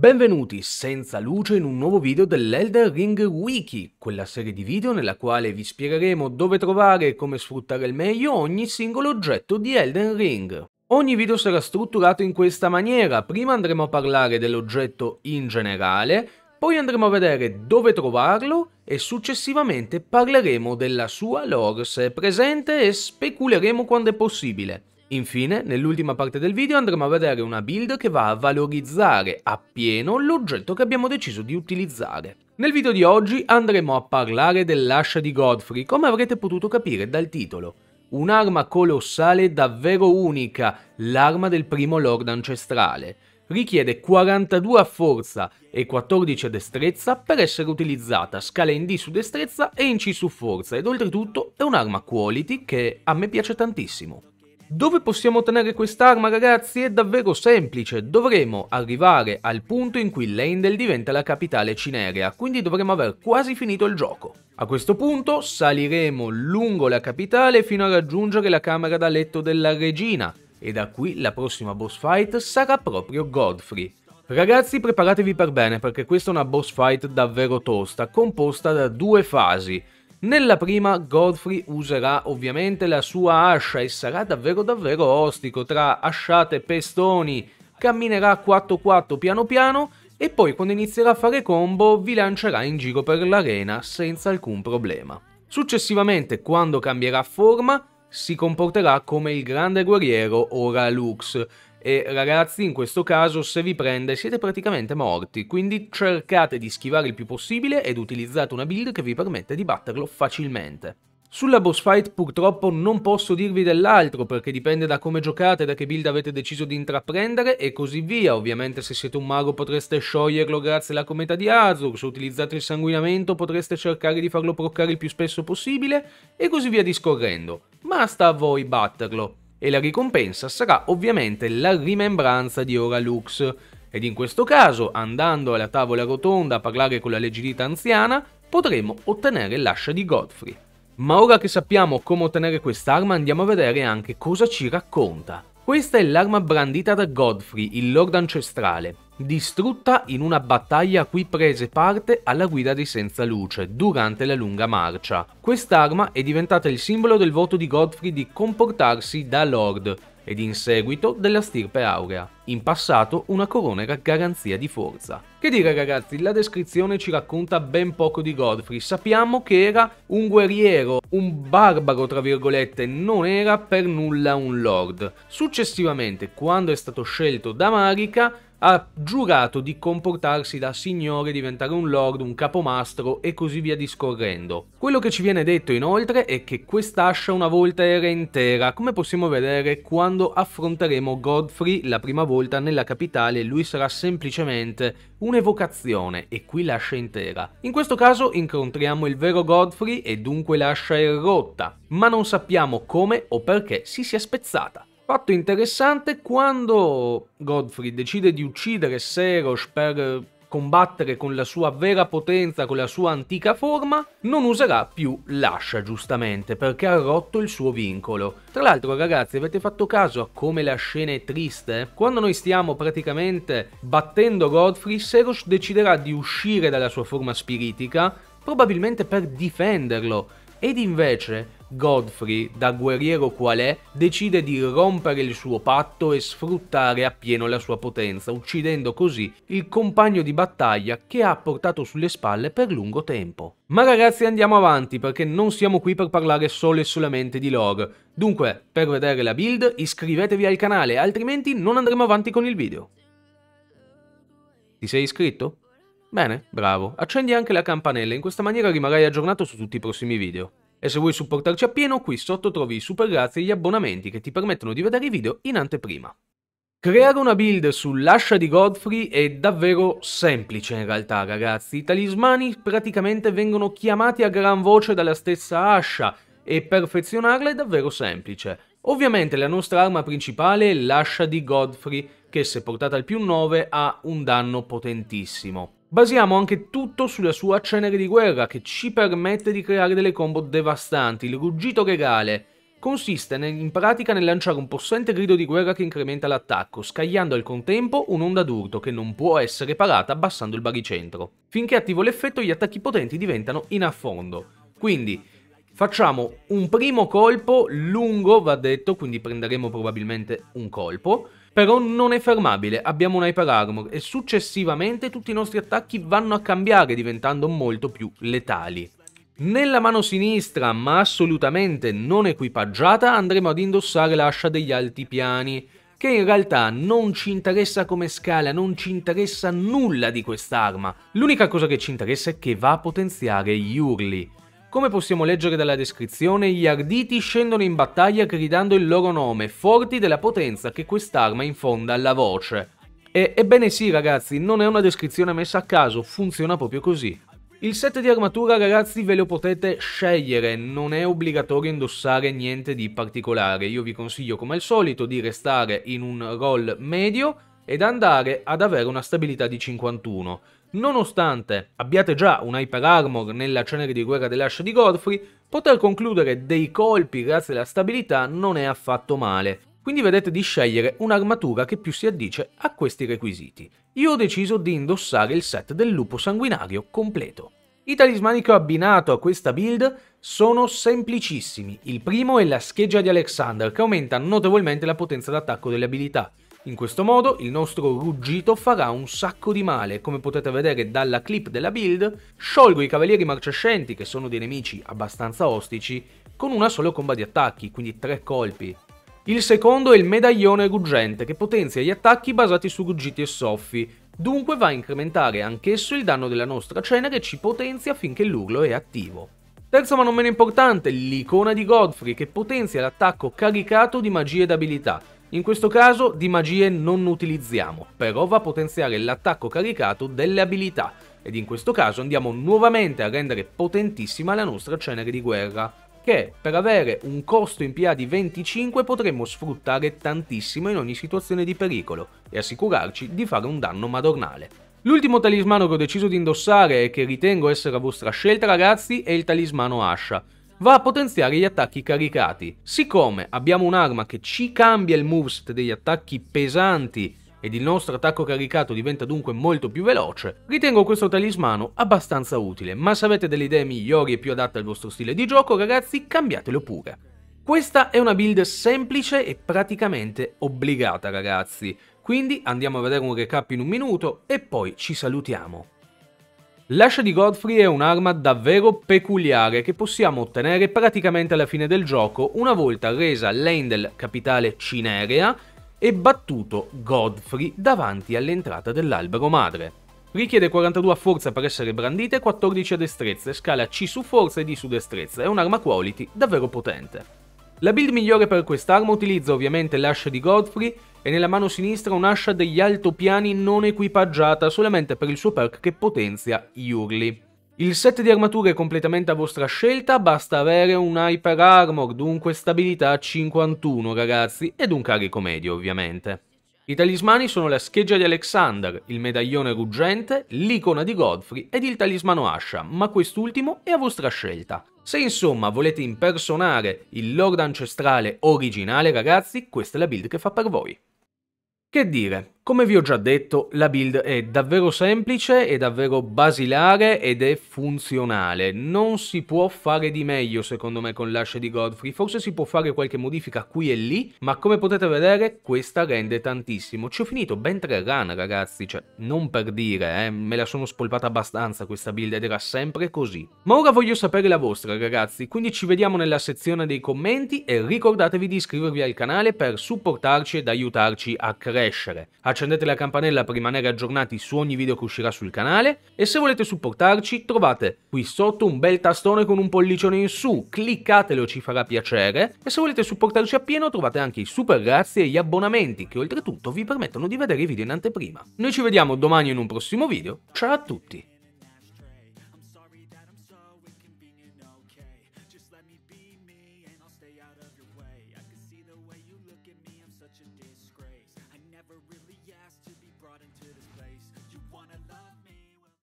Benvenuti senza luce in un nuovo video dell'Elder Ring Wiki, quella serie di video nella quale vi spiegheremo dove trovare e come sfruttare al meglio ogni singolo oggetto di Elden Ring. Ogni video sarà strutturato in questa maniera, prima andremo a parlare dell'oggetto in generale, poi andremo a vedere dove trovarlo e successivamente parleremo della sua lore se è presente e speculeremo quando è possibile. Infine, nell'ultima parte del video andremo a vedere una build che va a valorizzare appieno l'oggetto che abbiamo deciso di utilizzare. Nel video di oggi andremo a parlare dell'ascia di Godfrey, come avrete potuto capire dal titolo. Un'arma colossale davvero unica, l'arma del primo Lord Ancestrale. Richiede 42 a forza e 14 a destrezza per essere utilizzata, scala in D su destrezza e in C su forza ed oltretutto è un'arma quality che a me piace tantissimo. Dove possiamo ottenere quest'arma ragazzi è davvero semplice, dovremo arrivare al punto in cui Lendel diventa la capitale cinerea, quindi dovremo aver quasi finito il gioco. A questo punto saliremo lungo la capitale fino a raggiungere la camera da letto della regina, e da qui la prossima boss fight sarà proprio Godfrey. Ragazzi preparatevi per bene perché questa è una boss fight davvero tosta, composta da due fasi. Nella prima Godfrey userà ovviamente la sua ascia e sarà davvero davvero ostico tra asciate e pestoni, camminerà 4-4 piano piano e poi quando inizierà a fare combo vi lancerà in giro per l'arena senza alcun problema. Successivamente, quando cambierà forma, si comporterà come il grande guerriero Ora Lux, e ragazzi in questo caso se vi prende siete praticamente morti, quindi cercate di schivare il più possibile ed utilizzate una build che vi permette di batterlo facilmente. Sulla boss fight purtroppo non posso dirvi dell'altro perché dipende da come giocate, da che build avete deciso di intraprendere e così via. Ovviamente se siete un mago potreste scioglierlo grazie alla cometa di Azur, se utilizzate il sanguinamento potreste cercare di farlo proccare il più spesso possibile e così via discorrendo. Ma sta a voi batterlo e la ricompensa sarà ovviamente la rimembranza di Ora Lux. Ed in questo caso, andando alla tavola rotonda a parlare con la leggidita anziana, potremo ottenere l'ascia di Godfrey. Ma ora che sappiamo come ottenere quest'arma andiamo a vedere anche cosa ci racconta. Questa è l'arma brandita da Godfrey, il Lord Ancestrale, distrutta in una battaglia a cui prese parte alla guida dei Senza Luce durante la lunga marcia. Quest'arma è diventata il simbolo del voto di Godfrey di comportarsi da Lord ed in seguito della stirpe aurea. In passato una corona era garanzia di forza. Che dire ragazzi, la descrizione ci racconta ben poco di Godfrey, sappiamo che era un guerriero, un barbaro tra virgolette, non era per nulla un lord. Successivamente, quando è stato scelto da Marika, ha giurato di comportarsi da signore, diventare un lord, un capomastro e così via discorrendo. Quello che ci viene detto inoltre è che quest'ascia una volta era intera, come possiamo vedere quando affronteremo Godfrey la prima volta nella capitale, lui sarà semplicemente un'evocazione e qui l'ascia intera. In questo caso incontriamo il vero Godfrey e dunque l'ascia è rotta, ma non sappiamo come o perché si sia spezzata. Fatto interessante, quando Godfrey decide di uccidere Serosh per combattere con la sua vera potenza, con la sua antica forma, non userà più l'ascia giustamente perché ha rotto il suo vincolo. Tra l'altro ragazzi avete fatto caso a come la scena è triste? Quando noi stiamo praticamente battendo Godfrey, Serosh deciderà di uscire dalla sua forma spiritica probabilmente per difenderlo ed invece Godfrey, da guerriero qual è, decide di rompere il suo patto e sfruttare appieno la sua potenza, uccidendo così il compagno di battaglia che ha portato sulle spalle per lungo tempo. Ma ragazzi andiamo avanti perché non siamo qui per parlare solo e solamente di lore. Dunque, per vedere la build iscrivetevi al canale, altrimenti non andremo avanti con il video. Ti sei iscritto? Bene, bravo. Accendi anche la campanella, in questa maniera rimarrai aggiornato su tutti i prossimi video. E se vuoi supportarci appieno, qui sotto trovi i super grazie e gli abbonamenti che ti permettono di vedere i video in anteprima. Creare una build sull'ascia di Godfrey è davvero semplice in realtà ragazzi, i talismani praticamente vengono chiamati a gran voce dalla stessa ascia e perfezionarla è davvero semplice. Ovviamente la nostra arma principale è l'ascia di Godfrey che se portata al più 9 ha un danno potentissimo. Basiamo anche tutto sulla sua cenere di guerra che ci permette di creare delle combo devastanti. Il ruggito regale consiste in pratica nel lanciare un possente grido di guerra che incrementa l'attacco, scagliando al contempo un'onda d'urto che non può essere parata abbassando il baricentro. Finché attivo l'effetto gli attacchi potenti diventano in affondo. Quindi Facciamo un primo colpo lungo, va detto, quindi prenderemo probabilmente un colpo, però non è fermabile, abbiamo un Hyper Armor e successivamente tutti i nostri attacchi vanno a cambiare diventando molto più letali. Nella mano sinistra, ma assolutamente non equipaggiata, andremo ad indossare l'ascia degli altipiani, che in realtà non ci interessa come scala, non ci interessa nulla di quest'arma. L'unica cosa che ci interessa è che va a potenziare gli urli. Come possiamo leggere dalla descrizione, gli Arditi scendono in battaglia gridando il loro nome, forti della potenza che quest'arma infonda alla voce. E, ebbene sì ragazzi, non è una descrizione messa a caso, funziona proprio così. Il set di armatura ragazzi ve lo potete scegliere, non è obbligatorio indossare niente di particolare, io vi consiglio come al solito di restare in un roll medio ed andare ad avere una stabilità di 51. Nonostante abbiate già un Hyper Armor nella cenere di guerra delle di Godfrey, poter concludere dei colpi grazie alla stabilità non è affatto male, quindi vedete di scegliere un'armatura che più si addice a questi requisiti. Io ho deciso di indossare il set del lupo sanguinario completo. I talismani che ho abbinato a questa build sono semplicissimi. Il primo è la scheggia di Alexander, che aumenta notevolmente la potenza d'attacco delle abilità. In questo modo il nostro ruggito farà un sacco di male, come potete vedere dalla clip della build, sciolgo i cavalieri marcescenti, che sono dei nemici abbastanza ostici, con una sola comba di attacchi, quindi tre colpi. Il secondo è il medaglione ruggente, che potenzia gli attacchi basati su ruggiti e soffi, dunque va a incrementare anch'esso il danno della nostra cenere e ci potenzia finché l'urlo è attivo. Terzo ma non meno importante, l'icona di Godfrey che potenzia l'attacco caricato di magie d'abilità, in questo caso di magie non utilizziamo, però va a potenziare l'attacco caricato delle abilità, ed in questo caso andiamo nuovamente a rendere potentissima la nostra cenere di guerra, che per avere un costo in PA di 25 potremmo sfruttare tantissimo in ogni situazione di pericolo e assicurarci di fare un danno madornale. L'ultimo talismano che ho deciso di indossare e che ritengo essere a vostra scelta ragazzi è il talismano Asha, va a potenziare gli attacchi caricati. Siccome abbiamo un'arma che ci cambia il moveset degli attacchi pesanti ed il nostro attacco caricato diventa dunque molto più veloce, ritengo questo talismano abbastanza utile, ma se avete delle idee migliori e più adatte al vostro stile di gioco ragazzi cambiatelo pure. Questa è una build semplice e praticamente obbligata ragazzi, quindi andiamo a vedere un recap in un minuto e poi ci salutiamo. L'ascia di Godfrey è un'arma davvero peculiare che possiamo ottenere praticamente alla fine del gioco una volta resa Lendel capitale cinerea e battuto Godfrey davanti all'entrata dell'albero madre. Richiede 42 a forza per essere brandita e 14 a destrezza, scala C su forza e D su destrezza, è un'arma quality davvero potente. La build migliore per quest'arma utilizza ovviamente l'ascia di Godfrey e nella mano sinistra un'ascia degli altopiani non equipaggiata solamente per il suo perk che potenzia gli urli. Il set di armature è completamente a vostra scelta, basta avere un Hyper Armor, dunque stabilità 51 ragazzi, ed un carico medio ovviamente. I talismani sono la scheggia di Alexander, il medaglione ruggente, l'icona di Godfrey ed il talismano Asha, ma quest'ultimo è a vostra scelta. Se insomma volete impersonare il Lord Ancestrale originale ragazzi, questa è la build che fa per voi. Che dire, come vi ho già detto, la build è davvero semplice, è davvero basilare ed è funzionale. Non si può fare di meglio secondo me con l'ascia di Godfrey, forse si può fare qualche modifica qui e lì, ma come potete vedere questa rende tantissimo. Ci ho finito ben tre run ragazzi, cioè non per dire, eh, me la sono spolpata abbastanza questa build ed era sempre così. Ma ora voglio sapere la vostra ragazzi, quindi ci vediamo nella sezione dei commenti e ricordatevi di iscrivervi al canale per supportarci ed aiutarci a crescere. A accendete la campanella per rimanere aggiornati su ogni video che uscirà sul canale e se volete supportarci trovate qui sotto un bel tastone con un pollicione in su, cliccatelo ci farà piacere e se volete supportarci appieno trovate anche i super grazie e gli abbonamenti che oltretutto vi permettono di vedere i video in anteprima. Noi ci vediamo domani in un prossimo video, ciao a tutti!